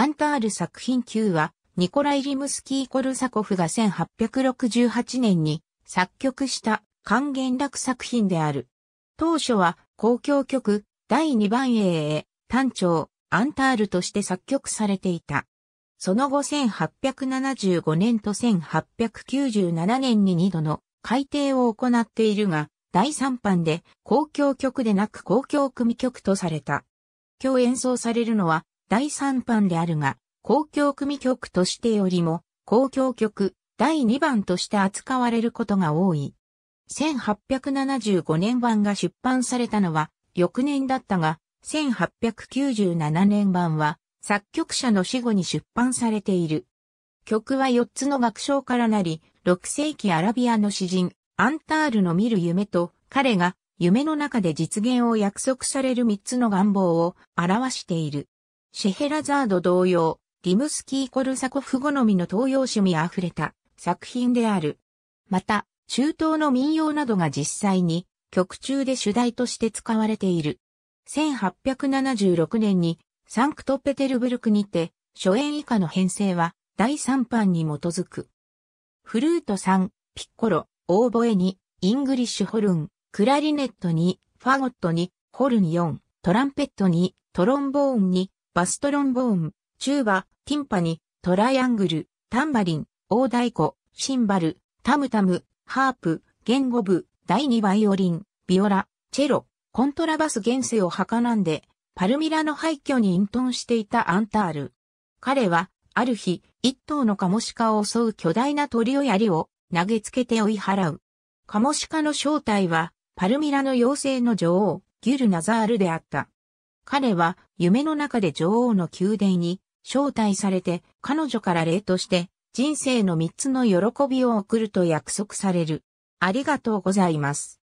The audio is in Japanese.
アンタール作品級は、ニコライ・リムスキー・コルサコフが1868年に作曲した還元楽作品である。当初は公共曲第2番映へ単調アンタールとして作曲されていた。その後1875年と1897年に2度の改訂を行っているが、第3版で公共曲でなく公共組曲とされた。今日演奏されるのは第3版であるが、公共組曲としてよりも、公共曲第2版として扱われることが多い。1875年版が出版されたのは翌年だったが、1897年版は作曲者の死後に出版されている。曲は4つの楽章からなり、6世紀アラビアの詩人、アンタールの見る夢と、彼が夢の中で実現を約束される3つの願望を表している。シェヘラザード同様、リムスキー・コルサコフ好みの東洋趣味あふれた作品である。また、中東の民謡などが実際に曲中で主題として使われている。1876年にサンクトペテルブルクにて初演以下の編成は第3版に基づく。フルート3、ピッコロ、オーボエ2、イングリッシュホルン、クラリネット2、ファゴット2、ホルン4、トランペット2、トロンボーン2、バストロンボーン、チューバ、ティンパニ、トライアングル、タンバリン、大太鼓、シンバル、タムタム、ハープ、言語部、第2バイオリン、ビオラ、チェロ、コントラバス現世をなんで、パルミラの廃墟に隠遁していたアンタール。彼は、ある日、一頭のカモシカを襲う巨大な鳥を槍を投げつけて追い払う。カモシカの正体は、パルミラの妖精の女王、ギュルナザールであった。彼は夢の中で女王の宮殿に招待されて彼女から礼として人生の三つの喜びを送ると約束される。ありがとうございます。